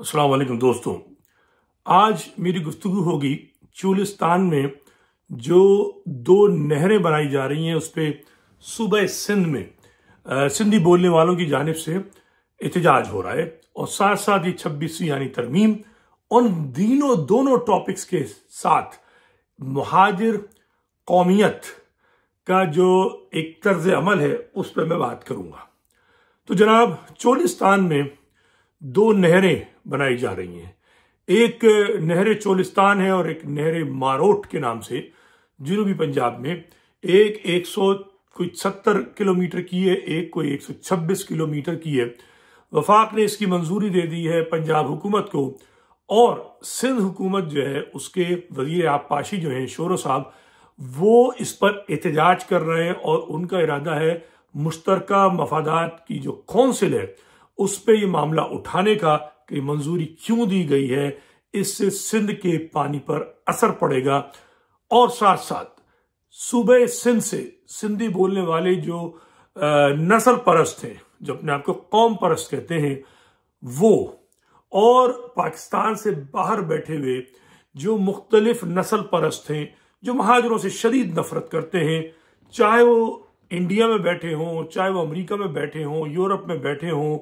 असलकम दोस्तों आज मेरी गुफ्तु होगी चूलिस्तान में जो दो नहरें बनाई जा रही हैं उस पर सुबह सिंध में सिंधी बोलने वालों की जानब से एहतजाज हो रहा है और साथ साथ ये छब्बीसवीं यानी तरमीम उन दिनों दोनों टॉपिक्स के साथ महाजिर कौमियत का जो एक तर्ज अमल है उस पर मैं बात करूंगा तो जनाब चोलिस्तान में दो नहरें बनाई जा रही हैं एक नहर चोलिस्तान है और एक नहर मारोट के नाम से जनूबी पंजाब में एक एक सौ कोई सत्तर किलोमीटर की है एक कोई एक सौ छब्बीस किलोमीटर की है वफाक ने इसकी मंजूरी दे दी है पंजाब हुकूमत को और सिंध हुकूमत जो है उसके वजीर आबपाशी जो हैं शोरो साहब वो इस पर एहतजाज कर रहे हैं और उनका इरादा है मुश्तरका मफादात की जो कौंसिल है उस पर यह मामला उठाने का कि मंजूरी क्यों दी गई है इससे सिंध के पानी पर असर पड़ेगा और साथ साथ सूबे सिंध से सिंधी बोलने वाले जो नस्ल परस्त हैं जो अपने आप को कौम परस्त कहते हैं वो और पाकिस्तान से बाहर बैठे हुए जो मुख्तलिफ नस्ल परस्त हैं जो महाजरों से शदीद नफरत करते हैं चाहे वो इंडिया में बैठे हों चाहे वो अमेरिका में बैठे हों यूरोप में बैठे हों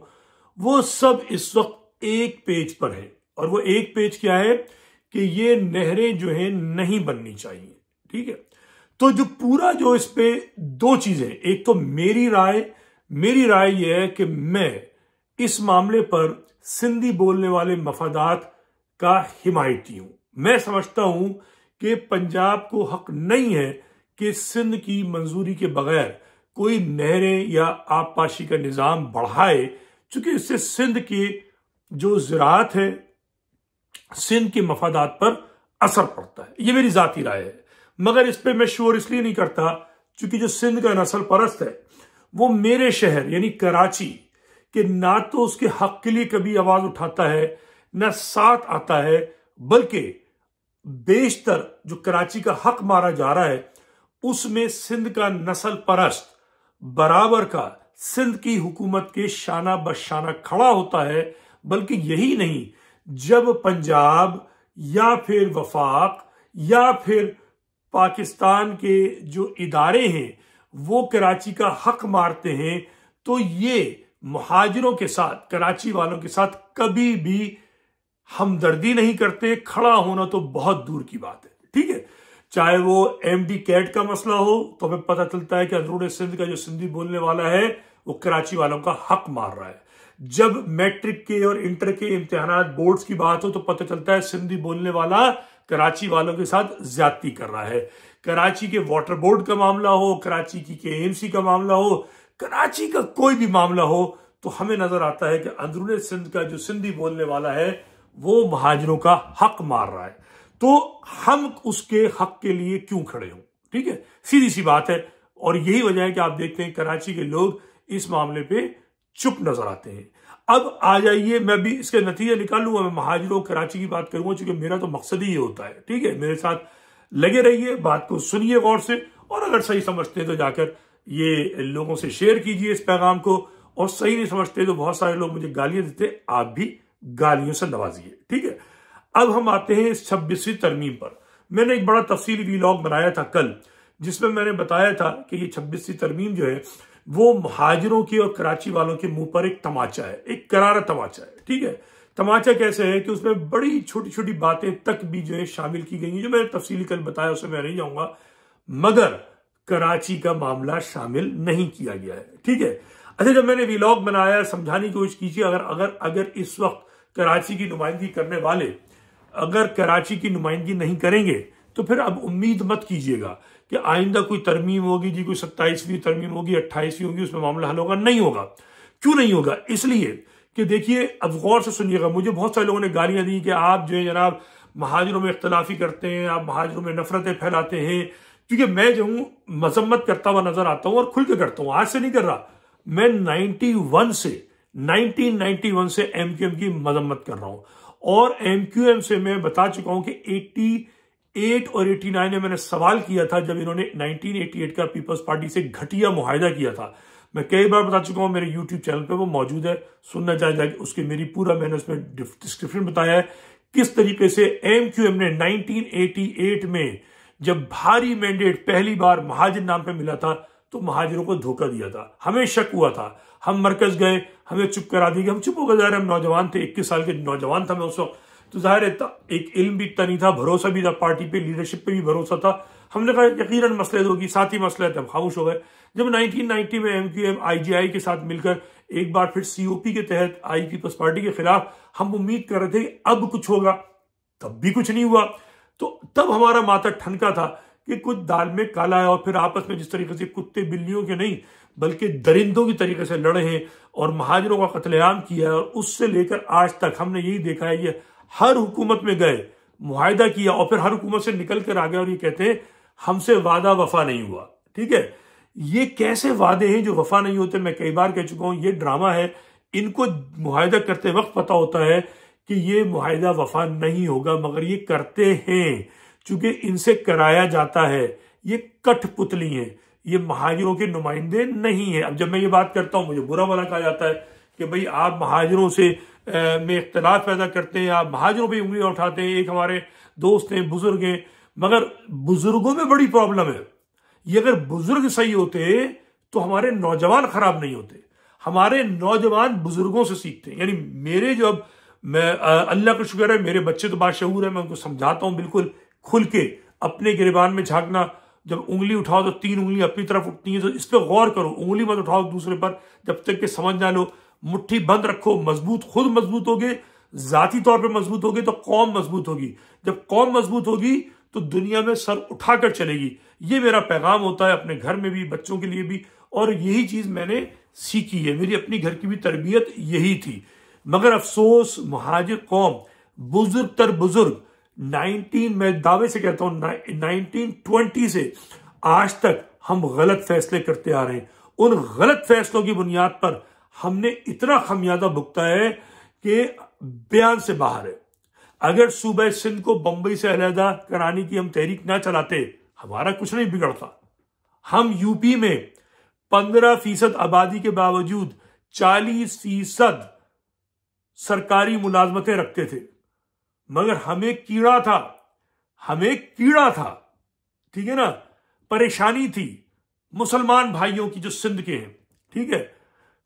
वो सब इस वक्त एक पेज पर है और वो एक पेज क्या है कि ये नहरें जो है नहीं बननी चाहिए ठीक है तो जो पूरा जो इस पे दो चीजें एक तो मेरी राय मेरी राय यह है कि मैं इस मामले पर सिंधी बोलने वाले मफादात का हिमायती हूं मैं समझता हूं कि पंजाब को हक नहीं है कि सिंध की मंजूरी के बगैर कोई नहरें या आबपाशी का निजाम बढ़ाए चूंकि इससे सिंध की जो ज़रात है सिंध के मफादात पर असर पड़ता है यह मेरी ज़ाती राय है मगर इस पर मैं शोर इसलिए नहीं करता चूंकि जो सिंध का नसल परस्त है वो मेरे शहर यानी कराची के ना तो उसके हक के लिए कभी आवाज़ उठाता है ना साथ आता है बल्कि बेशतर जो कराची का हक मारा जा रहा है उसमें सिंध का नस्ल परस्त बराबर का सिंध की हुकूमत के शाना बशाना खड़ा होता है बल्कि यही नहीं जब पंजाब या फिर वफाक या फिर पाकिस्तान के जो इदारे हैं वो कराची का हक मारते हैं तो ये महाजरों के साथ कराची वालों के साथ कभी भी हमदर्दी नहीं करते खड़ा होना तो बहुत दूर की बात है ठीक है चाहे वो एम डी कैट का मसला हो तो हमें पता चलता है कि अंदरून सिंध का जो सिंधी बोलने वाला है वो कराची वालों का हक मार रहा है जब मैट्रिक के और इंटर के इम्तहान बोर्ड्स की बात हो तो पता चलता है सिंधी बोलने वाला कराची वालों के साथ ज्यादती कर रहा है कराची के वाटर बोर्ड का मामला हो कराची की के एम सी का मामला हो कराची का कोई भी मामला हो तो हमें नजर आता है कि अंदरून सिंध का जो सिंधी बोलने वाला है वो महाजनों का हक मार रहा है तो हम उसके हक के लिए क्यों खड़े हों ठीक है सीधी सी बात है और यही वजह है कि आप देखते हैं कराची के लोग इस मामले पे चुप नजर आते हैं अब आ जाइए मैं भी इसके नतीजे निकाल लूंगा मैं महाजरों कराची की बात करूंगा चूंकि मेरा तो मकसद ही ये होता है ठीक है मेरे साथ लगे रहिए बात को सुनिए गौर से और अगर सही समझते हैं तो जाकर ये लोगों से शेयर कीजिए इस पैगाम को और सही नहीं समझते तो बहुत सारे लोग मुझे गालियां देते आप भी गालियों से नवाजिए ठीक है अब हम आते हैं इस छब्बीसवीं तरमीम पर मैंने एक बड़ा तफसी वीलॉग बनाया था कल जिसमें मैंने बताया था कि ये छब्बीसवीं तरमीम जो है वो महाजरों की और कराची वालों के मुंह पर एक तमाचा है एक करारा तमाचा है ठीक है तमाचा कैसे है कि उसमें बड़ी छोटी छोटी बातें तक भी जो है शामिल की गई हैं जो मैंने तफसीली कल बताया उसमें मैं नहीं जाऊंगा मगर कराची का मामला शामिल नहीं किया गया है ठीक है अच्छा जब मैंने वीलॉग बनाया समझाने की कोशिश कीजिए अगर अगर अगर इस वक्त कराची की नुमाइंदगी करने वाले अगर कराची की नुमाइंदगी नहीं करेंगे तो फिर अब उम्मीद मत कीजिएगा कि आइंदा कोई तरमीम होगी जी कोई सत्ताईसवीं तरमीम होगी अट्ठाईसवीं होगी उसमें मामला हल होगा नहीं होगा क्यों नहीं होगा इसलिए कि देखिए अब गौर से सुनिएगा मुझे बहुत सारे लोगों ने गालियां दी कि आप जो है जनाब महाजरों में इख्तलाफी करते हैं आप महाजरों में नफरतें फैलाते हैं क्योंकि मैं जो हूं मजम्मत करता हुआ नजर आता हूँ और खुल के करता हूं आज से नहीं कर रहा मैं 91 से 1991 से एमकेएम की मजम्मत कर रहा हूं और एमक्यूएम से मैं बता चुका हूं कि 88 और 89 में मैंने सवाल किया था जब इन्होंने 1988 का पीपल्स पार्टी से घटिया मुहिदा किया था मैं कई बार बता चुका हूं मेरे यूट्यूब चैनल पर वो मौजूद है सुनना चाहे जाए उसकी मेरी पूरा मैंने उसमें डिस्क्रिप्शन बताया है किस तरीके से एमक्यूएम ने नाइनटीन में जब भारी मैंडेट पहली बार महाजन नाम पर मिला था तो महाजनों को धोखा दिया था हमें शक हुआ था हम मरकज गए हमें चुप करा दी हम चुप हो गए ज़ाहिर हम नौजवान थे इक्कीस साल के नौजवान था मैं उस वक्त तो ज़ाहिर है एक इल्म भी इतना नहीं था भरोसा भी था पार्टी पे लीडरशिप पे भी भरोसा था हमने कहा यकीन मसले तो होगी साथ ही मसले थे हम खामोश हो गए जब 1990 में M Q M I G I के साथ मिलकर एक बार फिर सी ओ पी के तहत आई पीपल्स पार्टी के खिलाफ हम उम्मीद कर रहे थे अब कुछ होगा तब भी कुछ नहीं हुआ तो तब हमारा माथा ठनका था कि कुछ दाल में काला है और फिर आपस में जिस तरीके से कुत्ते बिल्लियों के नहीं बल्कि दरिंदों की तरीके से लड़े हैं और महाजरों का कत्लेआम किया है और उससे लेकर आज तक हमने यही देखा है ये हर हुकूमत में गए मुहिदा किया और फिर हर हुकूमत से निकल कर आ गए और ये कहते हैं हमसे वादा वफा नहीं हुआ ठीक है ये कैसे वादे हैं जो वफा नहीं होते मैं कई बार कह चुका हूं ये ड्रामा है इनको मुहिदा करते वक्त पता होता है कि ये मुहिदा वफा नहीं होगा मगर ये करते हैं चूंकि इनसे कराया जाता है ये कठपुतली है ये महाजरों के नुमाइंदे नहीं है अब जब मैं ये बात करता हूं मुझे बुरा वाला कहा जाता है कि भाई आप महाजरों से आ, में इख्तलाफ पैदा करते हैं आप महाजरों पर उंगलियां उठाते हैं एक हमारे दोस्त हैं बुजुर्ग हैं मगर बुजुर्गों में बड़ी प्रॉब्लम है ये अगर बुजुर्ग सही होते तो हमारे नौजवान खराब नहीं होते हमारे नौजवान बुजुर्गों से सीखते हैं यानी मेरे जो अब मैं अल्लाह का शुक्र है मेरे बच्चे तो बादशहूर है मैं उनको समझाता हूँ बिल्कुल खुल के अपने गिरबान में झांकना जब उंगली उठाओ तो तीन उंगली अपनी तरफ उठती है तो इस पर गौर करो उंगली मत उठाओ दूसरे पर जब तक कि समझ ना लो मुट्ठी बंद रखो मजबूत खुद मजबूत होगे जाती तौर पर मजबूत होगे तो कौम मजबूत होगी जब कौम मजबूत होगी तो दुनिया में सर उठाकर चलेगी ये मेरा पैगाम होता है अपने घर में भी बच्चों के लिए भी और यही चीज़ मैंने सीखी है मेरी अपनी घर की भी तरबियत यही थी मगर अफसोस महाजिर कौम बुजुर्ग तर बुजुर्ग 19 मैं दावे से कहता हूं 1920 से आज तक हम गलत फैसले करते आ रहे हैं उन गलत फैसलों की बुनियाद पर हमने इतना खमियाजा भुगता है कि बयान से बाहर है अगर सूबह सिंध को बंबई से अलहदा कराने की हम तहरीक ना चलाते हमारा कुछ नहीं बिगड़ता हम यूपी में पंद्रह फीसद आबादी के बावजूद चालीस फीसद सरकारी मुलाजमतें रखते थे मगर हमें कीड़ा था हमें कीड़ा था ठीक है ना परेशानी थी मुसलमान भाइयों की जो सिंध के हैं ठीक है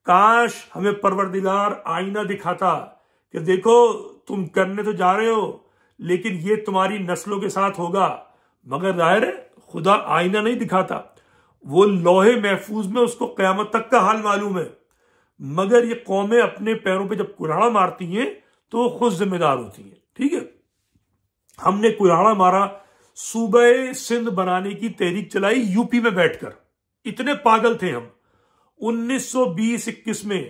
काश हमें परवरदिगार आईना दिखाता कि देखो तुम करने तो जा रहे हो लेकिन ये तुम्हारी नस्लों के साथ होगा मगर जाहिर है खुदा आईना नहीं दिखाता वो लोहे महफूज में उसको क्यामत तक का हाल मालूम है मगर ये कौमें अपने पैरों पे जब कुल्हाड़ा मारती हैं तो खुद जिम्मेदार होती हैं ठीक है हमने कुराड़ा मारा सूबे सिंध बनाने की तहरीक चलाई यूपी में बैठकर इतने पागल थे हम 1920-21 में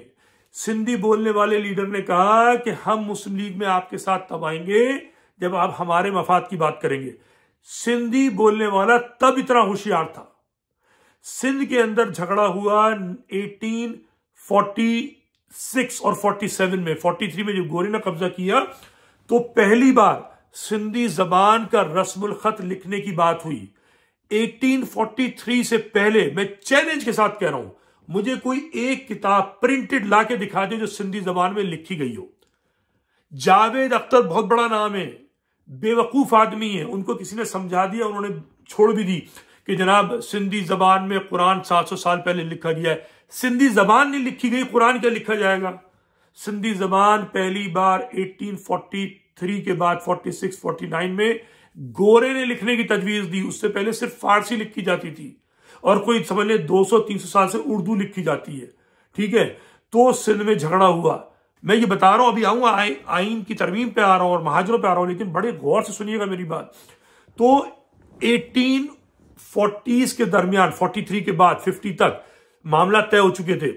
सिंधी बोलने वाले लीडर ने कहा कि हम मुस्लिम लीग में आपके साथ तब आएंगे जब आप हमारे मफाद की बात करेंगे सिंधी बोलने वाला तब इतना होशियार था सिंध के अंदर झगड़ा हुआ 1846 और 47 में 43 में जो गोरी ने कब्जा किया तो पहली बार सिंधी जबान का रस्मुल खत लिखने की बात हुई 1843 से पहले मैं चैलेंज के साथ कह रहा हूं मुझे कोई एक किताब प्रिंटेड लाके दिखा दे जो सिंधी जबान में लिखी गई हो जावेद अख्तर बहुत बड़ा नाम है बेवकूफ आदमी है उनको किसी ने समझा दिया उन्होंने छोड़ भी दी कि जनाब सिंधी जबान में कुरान 700 साल पहले लिखा गया है सिंधी जबान नहीं लिखी गई कुरान क्या लिखा जाएगा सिंधी जबान पहली बार 1843 के बाद 46 49 में गोरे ने लिखने की तजवीज दी उससे पहले सिर्फ फारसी लिखी जाती थी और कोई समझ ले दो सौ साल से उर्दू लिखी जाती है ठीक है तो सिंध में झगड़ा हुआ मैं ये बता रहा हूं अभी आऊंगा आईन की तरमीम पे आ रहा हूं और महाजरों पे आ रहा हूं लेकिन बड़े गौर से सुनिएगा मेरी बात तो 1840s के दरमियान 43 के बाद 50 तक मामला तय हो चुके थे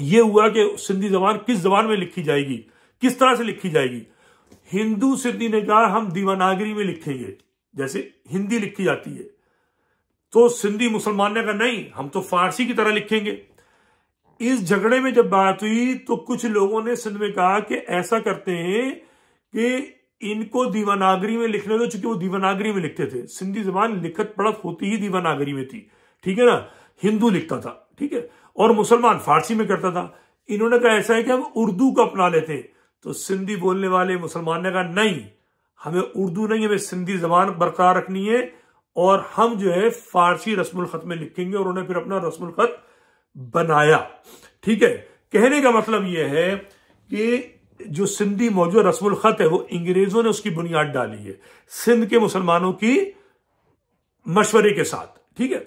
ये हुआ कि सिंधी जबान किस जबान में लिखी जाएगी किस तरह से लिखी जाएगी हिंदू सिंधी ने कहा हम दीवानागरी में लिखेंगे जैसे हिंदी लिखी जाती है तो सिंधी मुसलमान ने कहा नहीं हम तो फारसी की तरह लिखेंगे इस झगड़े में जब बात हुई तो कुछ लोगों ने सिंध में कहा कि ऐसा करते हैं कि इनको दीवानागरी में लिखने दो चूंकि वो दीवानागरी में लिखते थे सिंधी जबान लिखत पढ़त होती ही दीवानागरी में थी ठीक है ना हिंदू लिखता था ठीक है और मुसलमान फारसी में करता था इन्होंने कहा ऐसा है कि हम उर्दू को अपना लेते तो सिंधी बोलने वाले मुसलमान ने कहा नहीं हमें उर्दू नहीं हमें सिंधी जबान बरकरार रखनी है और हम जो है फारसी रस्म खत में लिखेंगे और उन्होंने फिर अपना रस्म खत बनाया ठीक है कहने का मतलब यह है कि जो सिंधी मौजूद रस्म खत है वो अंग्रेजों ने उसकी बुनियाद डाली है सिंध के मुसलमानों की मशवरे के साथ ठीक है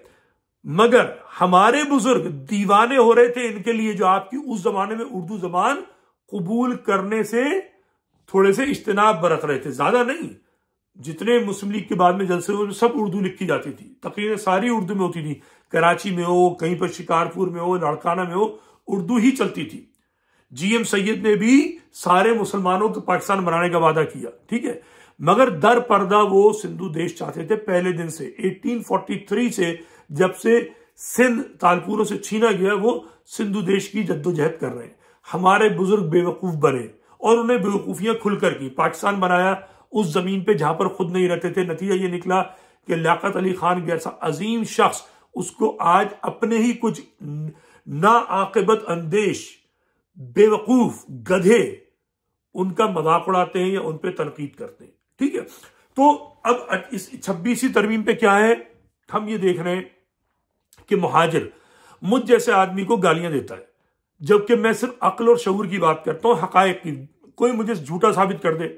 मगर हमारे बुजुर्ग दीवाने हो रहे थे इनके लिए जो आपकी उस जमाने में उर्दू जबान कबूल करने से थोड़े से इज्तनाब बरत रहे थे ज्यादा नहीं जितने मुस्लिम लीग के बाद में जलसे हुए सब उर्दू लिखी जाती थी तकरीरें सारी उर्दू में होती थी कराची में हो कहीं पर शिकारपुर में हो लड़काना में हो उर्दू ही चलती थी जीएम सैयद ने भी सारे मुसलमानों को पाकिस्तान बनाने का वादा किया ठीक है मगर दर पर्दा वो सिंधु देश चाहते थे पहले दिन से 1843 से जब से सिंध तालपुरों से छीना गया वो सिंधु देश की जद्दोजहद कर रहे हैं हमारे बुजुर्ग बेवकूफ बने और उन्हें बेवकूफियां खुलकर की पाकिस्तान बनाया उस जमीन पे जहां पर खुद नहीं रहते थे नतीजा ये निकला कि लियात अली खान जैसा अजीम शख्स उसको आज अपने ही कुछ नाआकबत अंदेश बेवकूफ गधे उनका मजाक उड़ाते हैं या उन पर तनकीद करते हैं ठीक है तो अब इस छब्बीसवीं तरमीम पे क्या है हम ये देख रहे हैं कि महाजर मुझ जैसे आदमी को गालियां देता है जबकि मैं सिर्फ अकल और शूर की बात करता हूं हकायक की कोई मुझे झूठा साबित कर दे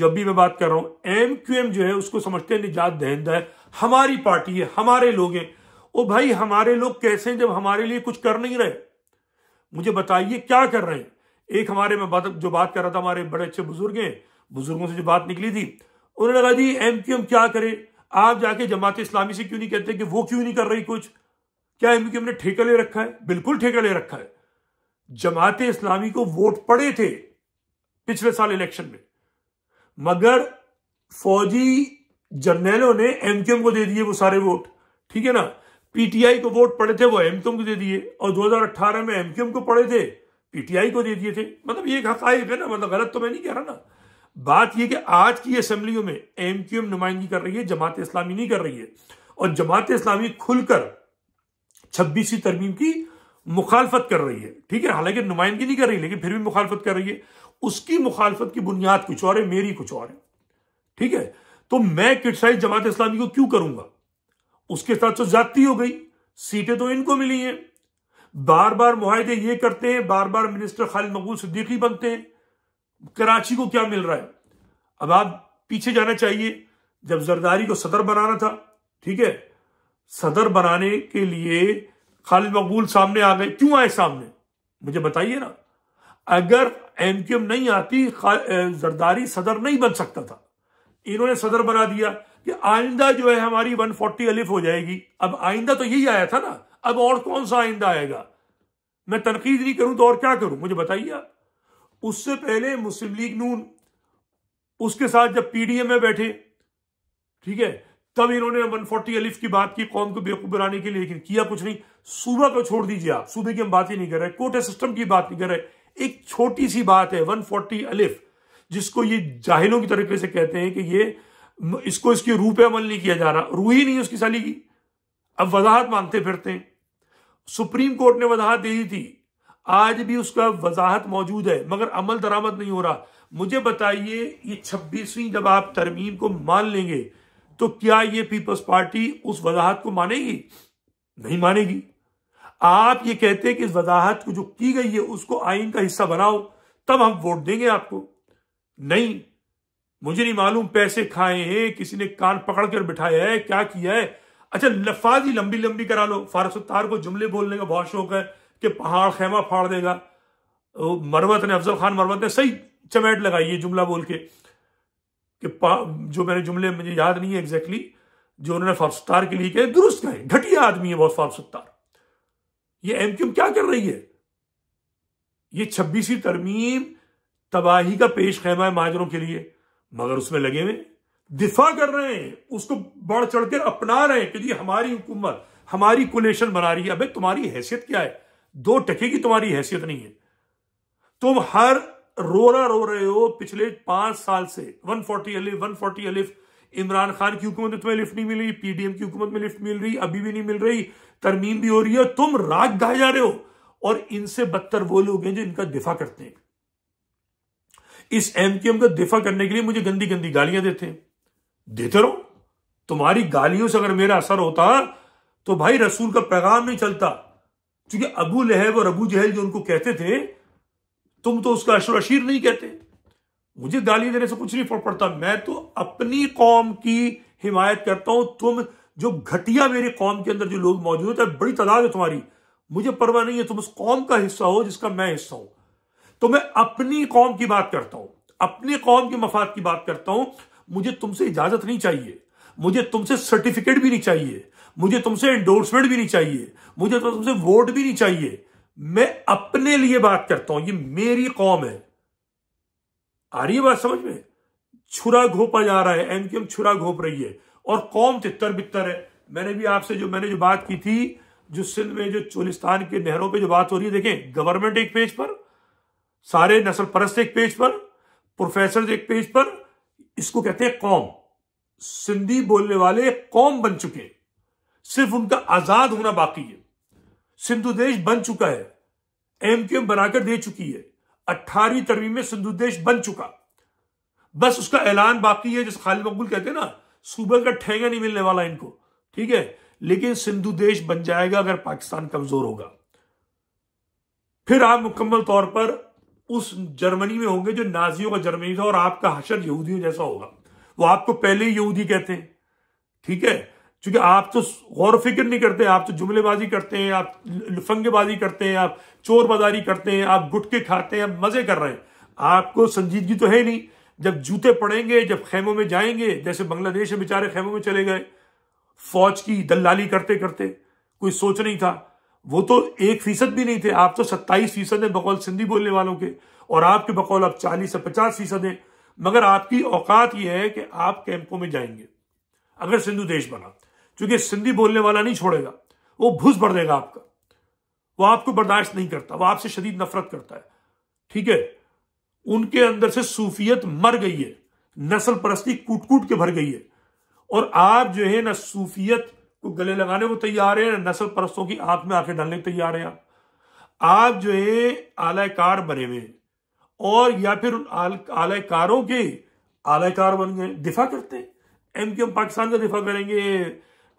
जब भी मैं बात कर रहा हूं एम क्यू एम जो है उसको समझते हैं निजात दहिंदा है हमारी पार्टी है हमारे लोग हैं ओ भाई हमारे लोग कैसे हैं जब हमारे लिए कुछ कर नहीं रहे मुझे बताइए क्या कर रहे हैं एक हमारे में बात जो बात कर रहा था हमारे बड़े अच्छे बुजुर्ग हैं बुजुर्गों से जो बात निकली थी उन्होंने कहा जी एम क्यू एम क्या करे आप जाके जमात इस्लामी से क्यों नहीं कहते कि वो क्यों नहीं कर रही कुछ क्या एमक्यूएम ने ठेका ले रखा है बिल्कुल ठेका ले रखा है जमात इस्लामी को वोट पड़े थे पिछले साल इलेक्शन में मगर फौजी जर्नैलों ने एमक्यूएम को दे दिए वो सारे वोट ठीक है ना पीटीआई को वोट पड़े थे वो एमक्यूएम को दे दिए और 2018 में एमक्यूएम को पड़े थे पीटीआई को दे दिए थे मतलब ये हकाइक है ना मतलब गलत तो मैं नहीं कह रहा ना बात यह कि आज की असेंबलियों में एमक्यूएम नुमाइंदगी कर रही है जमात इस्लामी नहीं कर रही है और जमात इस्लामी खुलकर छब्बीसवीं तरमीम की मुखालफत कर रही है ठीक है हालांकि नुमाइंदगी नहीं कर रही लेकिन फिर भी मुखालफत कर रही है उसकी मुखालफत की बुनियाद कुछ और है मेरी कुछ और है ठीक है तो मैं क्रिटिसाइज जमात इस्लामी को क्यों करूंगा उसके साथ तो जाती हो गई सीटें तो इनको मिली हैं बार बार माहदे ये करते हैं बार बार मिनिस्टर खालिद मकबूल सिद्दीकी बनते हैं कराची को क्या मिल रहा है अब आप पीछे जाना चाहिए जब जरदारी को सदर बनाना था ठीक है सदर बनाने के लिए खालिद मकबूल सामने आ गए क्यों आए सामने मुझे बताइए ना अगर एमक्यूएम नहीं आती जरदारी सदर नहीं बन सकता था इन्होंने सदर बना दिया कि आइंदा जो है हमारी 140 अलिफ हो जाएगी अब आइंदा तो यही आया था ना अब और कौन सा आइंदा आएगा मैं तनकीद नहीं करूं तो और क्या करूं मुझे बताइए आप उससे पहले मुस्लिम लीग नून उसके साथ जब पीडीएम में बैठे ठीक है तब इन्होंने 140 फोर्टी अलिफ की बात की कौन को बेवकूफ बनाने के लिए लेकिन किया कुछ नहीं सुबह को छोड़ दीजिए आप सुबह की हम बात ही नहीं कर रहे कोटे सिस्टम की बात नहीं कर रहे एक छोटी सी बात है 140 फोर्टी अलिफ जिसको ये जाहिलों की तरीके से कहते हैं कि ये इसको इसके रूह पे अमल नहीं किया जा रहा रू ही नहीं उसकी साली की अब वजाहत मांगते फिरते हैं सुप्रीम कोर्ट ने वजाहत दे दी थी आज भी उसका वजाहत मौजूद है मगर अमल दरामद नहीं हो रहा मुझे बताइए ये छब्बीसवीं जब आप तरमीम को मान लेंगे तो क्या ये पीपल्स पार्टी उस वजाहत को मानेगी नहीं मानेगी आप ये कहते हैं कि इस वजाहत को जो की गई है उसको आइन का हिस्सा बनाओ तब हम वोट देंगे आपको नहीं मुझे नहीं मालूम पैसे खाए हैं किसी ने कान पकड़ कर बिठाया है क्या किया है अच्छा लफाज ही लंबी लंबी करा लो फारसुत्तार को जुमले बोलने का बहुत शौक है कि पहाड़ खेमा फाड़ देगा मरवत ने अफजल खान मरवत ने सही चमेट लगाई है जुमला बोल के कि जो मेरे जुमले मुझे याद नहीं है एग्जैक्टली जो उन्होंने फाफ के लिए कहे दुरुस्त कहे घटिया आदमी है बहुत फाफ ये एमक्यूएम क्या कर रही है ये छब्बीसवीं तरमीम तबाही का पेश खेमा है माजरों के लिए मगर उसमें लगे हुए दिफा कर रहे हैं उसको बढ़ चढ़ अपना रहे हैं कि जी हमारी हुकूमत हमारी कुलेशन बना रही है अबे तुम्हारी हैसियत क्या है दो टके की तुम्हारी हैसियत नहीं है तुम हर रोना रो रहे हो पिछले पांच साल से 140 फोर्टी अलिफ वन फोर्टी अलिफ इमरान खान की हुकूमत में तुम्हें लिफ्ट नहीं मिली पीडीएम की हुकूमत में लिफ्ट मिल रही अभी भी नहीं मिल रही तरमीम भी हो रही है तुम राग गाए जा रहे हो और इनसे बदतर वो लोग हैं जो इनका दिफा करते हैं इस एमकेएम का दिफा करने के लिए मुझे गंदी गंदी गालियां देते हैं देते रहो तुम्हारी गालियों से अगर मेरा असर होता तो भाई रसूल का पैगाम नहीं चलता क्योंकि अबू लहब और अबू जहल जो उनको कहते थे तुम तो उसका अशरशीर नहीं कहते मुझे गाली देने से कुछ नहीं फर्क पड़ता मैं तो अपनी कौम की हिमायत करता हूं तुम जो घटिया मेरी कौम के अंदर जो लोग मौजूद है बड़ी तादाद है तुम्हारी मुझे परवाह नहीं है तुम उस कौम का हिस्सा हो जिसका मैं हिस्सा हूं तो मैं अपनी कौम की बात करता हूं अपने कौम के मफाद की बात करता हूं मुझे तुमसे इजाजत नहीं चाहिए मुझे तुमसे सर्टिफिकेट भी नहीं चाहिए मुझे तुमसे एंडोर्समेंट भी नहीं चाहिए मुझे तो तुमसे वोट भी नहीं चाहिए मैं अपने लिए बात करता हूं ये मेरी कौम है आ रही है बात समझ में छुरा घोपा जा रहा है एमक्यूएम छुरा घोप रही है और कौम तितर बितर है मैंने भी आपसे जो मैंने जो बात की थी जो सिंध में जो चोलिस्तान के नहरों पे जो बात हो रही है देखें गवर्नमेंट एक पेज पर सारे नस्ल परस्त एक पेज पर प्रोफेसर एक पेज पर इसको कहते हैं कौम सिंधी बोलने वाले कौम बन चुके सिर्फ उनका आजाद होना बाकी है सिंधु देश बन चुका है एमक्यूएम बनाकर दे चुकी है अट्ठारहवीं तरवी में सिंधु देश बन चुका बस उसका ऐलान बाकी है जैसे खालिद मकबूल कहते हैं ना सूबे का ठेंगा नहीं मिलने वाला इनको ठीक है लेकिन सिंधु देश बन जाएगा अगर पाकिस्तान कमजोर होगा फिर आप मुकम्मल तौर पर उस जर्मनी में होंगे जो नाजियों का जर्मनी था और आपका हशर यहूदियों जैसा होगा वो आपको पहले ही यहूदी कहते हैं ठीक है क्योंकि आप तो गौर फिक्र नहीं करते आप तो जुमलेबाजी करते हैं आप लफंगेबाजी करते हैं आप चोर बाजारी करते हैं आप गुटके खाते हैं आप मजे कर रहे हैं आपको संजीदगी तो है नहीं जब जूते पड़ेंगे जब खेमों में जाएंगे जैसे बांग्लादेश में बेचारे खेमों में चले गए फौज की दलाली करते करते कोई सोच नहीं था वो तो एक फीसद भी नहीं थे आप तो सत्ताईस फीसद हैं बकौल सिंधी बोलने वालों के और आपके बकौल आप चालीस से पचास फीसद हैं मगर आपकी औकात यह है कि आप कैंपों में जाएंगे अगर सिंधु देश बना क्योंकि सिंधी बोलने वाला नहीं छोड़ेगा वो भूस भर देगा आपका वो आपको बर्दाश्त नहीं करता वो आपसे शदीद नफरत करता है ठीक है उनके अंदर से सूफियत मर गई है नस्ल परस्ती कूट कूट के भर गई है और आप जो है ना सूफियत को गले लगाने को तैयार है ना नस्ल परस्तों की आंख में आंखें डालने को तैयार है आप जो है आलायकार बने हुए और या फिर उन आल, के आलायकार बन गए दिफा करते हैं एम पाकिस्तान का दिफा करेंगे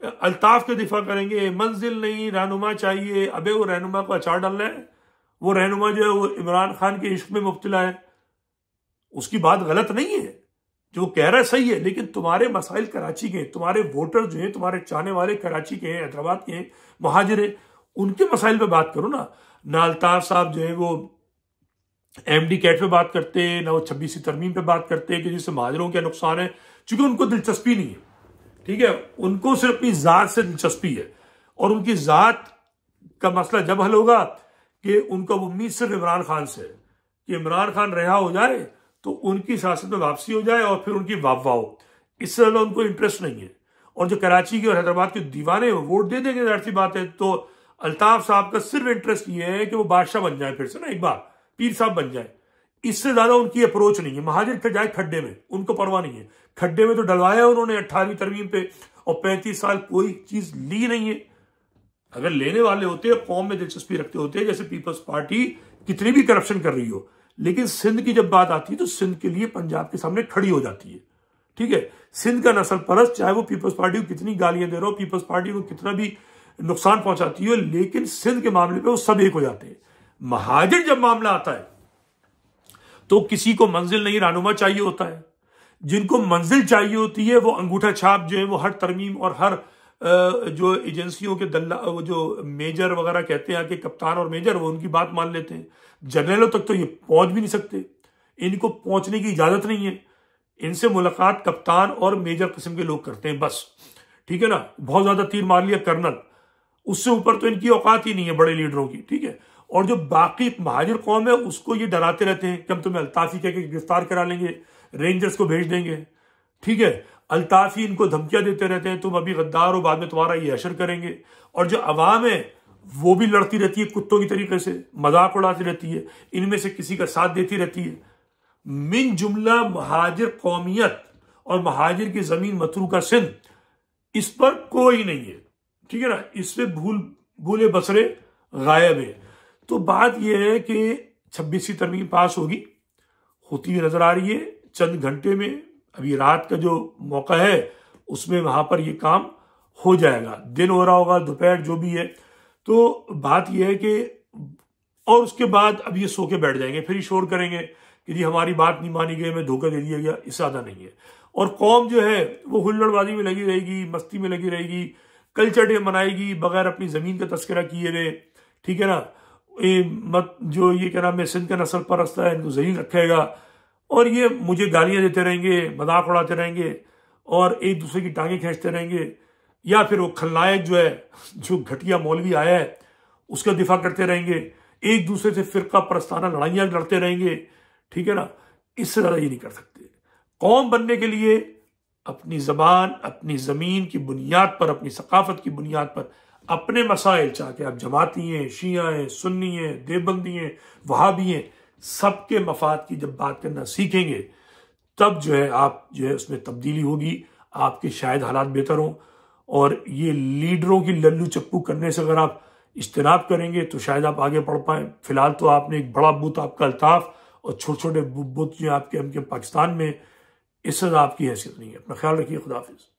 अल्ताफ के दिफा करेंगे मंजिल नहीं रहनुमा चाहिए अबे वो रहनुमा को अचार डालना है वो रहनुमा जो है वो इमरान खान के इश्क में मुबतला है उसकी बात गलत नहीं है जो कह रहा है सही है लेकिन तुम्हारे मसाइल कराची के तुम्हारे वोटर जो हैं तुम्हारे चाहने वाले कराची के हैं हैदराबाद के हैं महाजिर हैं उनके मसाइल पर बात करो ना ना अल्ताफ साहब जो है वो एम डी कैट पर बात करते हैं ना वो छब्बीसी तरमीम पर बात करते हैं कि जिससे महाजरों के नुकसान है चूंकि उनको दिलचस्पी नहीं है ठीक है उनको सिर्फ अपनी ज़ात से दिलचस्पी है और उनकी ज़ात का मसला जब हल होगा कि उनको अब उम्मीद सिर्फ इमरान खान से है कि इमरान खान रिहा हो जाए तो उनकी सियासत में वापसी हो जाए और फिर उनकी वापवा हो इससे ज़्यादा उनको इंटरेस्ट नहीं है और जो कराची के और हैदराबाद के दीवाने वोट दे देंगे जाहिर सी बात है तो अल्ताफ साहब का सिर्फ इंटरेस्ट ये है कि वो बादशाह बन जाए फिर से ना एक बार पीर साहब बन जाए इससे ज्यादा उनकी अप्रोच नहीं है महाजन जाए खड्डे में उनको परवाह नहीं है खड्डे में तो डलवाया उन्होंने अट्ठारहवीं तरवीम पे और पैंतीस साल कोई चीज ली नहीं है अगर लेने वाले होते कौम में दिलचस्पी रखते होते हैं जैसे पीपल्स पार्टी कितनी भी करप्शन कर रही हो लेकिन सिंध की जब बात आती है तो सिंध के लिए पंजाब के सामने खड़ी हो जाती है ठीक है सिंध का नसल परस चाहे वो पीपल्स पार्टी को कितनी गालियां दे रहा हो पीपल्स पार्टी को कितना भी नुकसान पहुंचाती हो लेकिन सिंध के मामले पे वो सब एक हो जाते हैं महाजन जब मामला आता है तो किसी को मंजिल नहीं रहनुमा चाहिए होता है जिनको मंजिल चाहिए होती है वो अंगूठा छाप जो है वो हर तरमीम और हर जो एजेंसियों के दल्ला जो मेजर वगैरह कहते हैं कि कप्तान और मेजर वो उनकी बात मान लेते हैं जनरलों तक तो ये पहुंच भी नहीं सकते इनको पहुंचने की इजाज़त नहीं है इनसे मुलाकात कप्तान और मेजर किस्म के लोग करते हैं बस ठीक है ना बहुत ज़्यादा तीर मार लिया कर्नल उससे ऊपर तो इनकी औकात ही नहीं है बड़े लीडरों की ठीक है और जो बाकी महाजर कौम है उसको ये डराते रहते हैं कि हम तुम्हें अल्ताफी कह के गिरफ्तार करा लेंगे रेंजर्स को भेज देंगे ठीक है अल्ताफी इनको धमकियां देते रहते हैं तुम अभी गद्दार हो बाद में तुम्हारा ये अशर करेंगे और जो अवाम है वो भी लड़ती रहती है कुत्तों की तरीके से मजाक उड़ाती रहती है इनमें से किसी का साथ देती रहती है मिन जुमला महाजिर कौमियत और महाजिर की जमीन मथुरू का सिंध इस पर कोई नहीं है ठीक है ना इस पर भूल भूले बसरे गायब है तो बात यह है कि छब्बीसवीं तरमीम पास होगी होती हुई नजर आ रही है चंद घंटे में अभी रात का जो मौका है उसमें वहां पर ये काम हो जाएगा दिन हो रहा होगा दोपहर जो भी है तो बात यह है कि और उसके बाद अब ये सो के बैठ जाएंगे फिर शोर करेंगे कि जी हमारी बात नहीं मानी गई हमें धोखा दे दिया गया इस ज्यादा नहीं है और कौम जो है वो हुल्लड़बाजी में लगी रहेगी मस्ती में लगी रहेगी कल्चर डे मनाएगी बगैर अपनी ज़मीन का तस्करा किए हुए ठीक है ना ये मत जो ये कह रहा है सिंध का पर रस्ता है इनको जहीन रखेगा और ये मुझे गालियां देते रहेंगे मजाक उड़ाते रहेंगे और एक दूसरे की टांगे खींचते रहेंगे या फिर वो खलनायक जो है जो घटिया मौलवी आया है उसका दिफा करते रहेंगे एक दूसरे से फिरका परस्ताना लड़ाइयां लड़ते रहेंगे ठीक है ना इससे ज़्यादा ये नहीं कर सकते कौम बनने के लिए अपनी जबान अपनी ज़मीन की बुनियाद पर अपनी सकाफत की बुनियाद पर अपने मसाइल चाह के आप जमाती हैं शिया हैं सुन्नी हैं देवबंदी हैं भी हैं सबके मफाद की जब बात करना सीखेंगे तब जो है आप जो है उसमें तब्दीली होगी आपके शायद हालात बेहतर हों और ये लीडरों की लल्लू चप्पू करने से अगर आप इज्तनाब करेंगे तो शायद आप आगे बढ़ पाए फिलहाल तो आपने एक बड़ा बुत आपका अल्ताफ़ और छोटे छोटे बुत जो आपके हम के पाकिस्तान में इससे आपकी हैसियत नहीं है अपना ख्याल रखिए खुदाफिज़